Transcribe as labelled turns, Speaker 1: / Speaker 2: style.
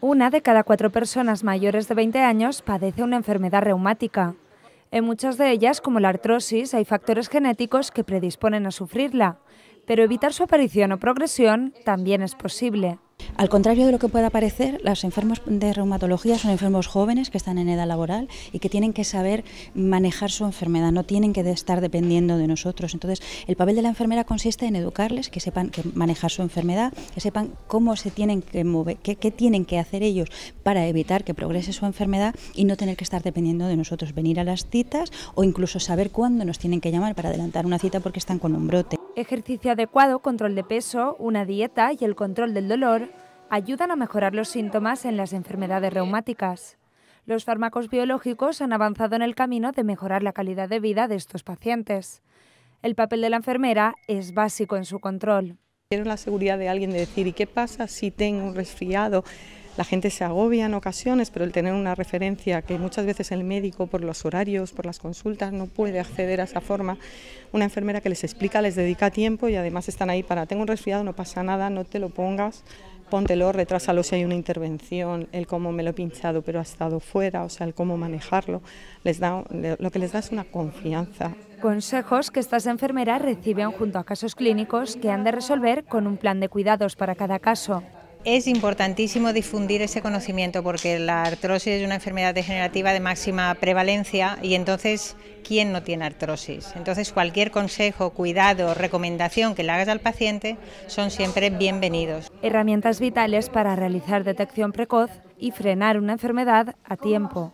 Speaker 1: Una de cada cuatro personas mayores de 20 años padece una enfermedad reumática. En muchas de ellas, como la artrosis, hay factores genéticos que predisponen a sufrirla, pero evitar su aparición o progresión también es posible.
Speaker 2: Al contrario de lo que pueda parecer, los enfermos de reumatología son enfermos jóvenes que están en edad laboral y que tienen que saber manejar su enfermedad, no tienen que estar dependiendo de nosotros. Entonces, el papel de la enfermera consiste en educarles, que sepan que manejar su enfermedad, que sepan cómo se tienen que mover, qué tienen que hacer ellos para evitar que progrese su enfermedad y no tener que estar dependiendo de nosotros, venir a las citas o incluso saber cuándo nos tienen que llamar para adelantar una cita porque están con un brote.
Speaker 1: Ejercicio adecuado, control de peso, una dieta y el control del dolor ayudan a mejorar los síntomas en las enfermedades reumáticas. Los fármacos biológicos han avanzado en el camino de mejorar la calidad de vida de estos pacientes. El papel
Speaker 3: de la enfermera es básico en su control. Quiero la seguridad de alguien de decir, ¿y qué pasa si tengo un resfriado? La gente se agobia en ocasiones, pero el tener una referencia que muchas veces el médico por los horarios, por las consultas, no puede acceder a esa forma, una enfermera que les explica, les dedica tiempo y además están ahí para, tengo un resfriado, no pasa nada, no te lo pongas, póntelo, retrásalo si hay una intervención, el cómo me lo he pinchado pero ha estado fuera, o sea, el cómo manejarlo, les da, lo que les da es una confianza.
Speaker 1: Consejos que estas enfermeras reciben junto a casos clínicos que han de resolver con un plan de cuidados para cada caso.
Speaker 4: Es importantísimo difundir ese conocimiento porque la artrosis es una enfermedad degenerativa de máxima prevalencia y entonces, ¿quién no tiene artrosis? Entonces, cualquier consejo, cuidado, recomendación que le hagas al paciente son siempre bienvenidos.
Speaker 1: Herramientas vitales para realizar detección precoz y frenar una enfermedad a tiempo.